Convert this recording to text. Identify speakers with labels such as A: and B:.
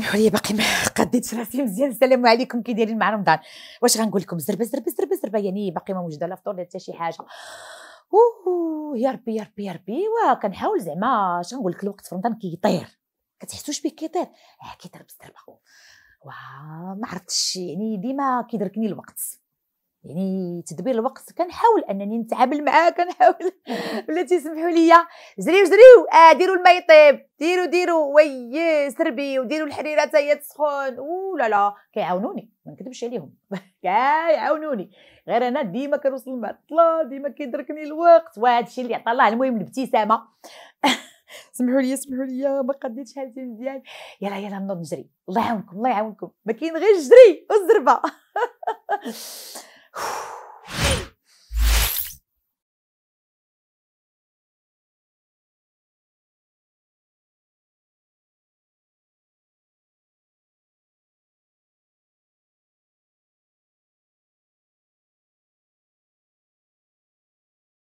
A: اسمحوا لي باقي ما قديتش راسي مزيان السلام عليكم كي دايرين مع رمضان واش غنقول لكم زربه زربه زربه زربه يعني باقي ما موجوده لا فطور لا حتى شي حاجه اوه يا ربي يا ربي يا ربي وكنحاول زعما اش نقول لك الوقت في رمضان كيطير كتحسوش بيه كيطير اه كيضرب الزربه ما عرفتش يعني ديما كيدركني الوقت يعني تدبير الوقت كنحاول انني نتعامل معاه كنحاول بلاتي سمحوا لي زريو زريو اه ديروا الماء يطيب ديروا ديروا ويي سربي وديروا الحريره حتى هي تسخن ولا لا كيعاونوني ما نكذبش عليهم كيعاونوني غير انا ديما كنوصل معطله ديما كيدركني الوقت وهذا الشيء اللي عطى الله المهم الابتسامه سمحوا لي سمحوا لي ما قديتش حالتي مزيان يلا يلا نوض نجري الله يعاونكم الله يعاونكم ما كاين غير الجري والزربه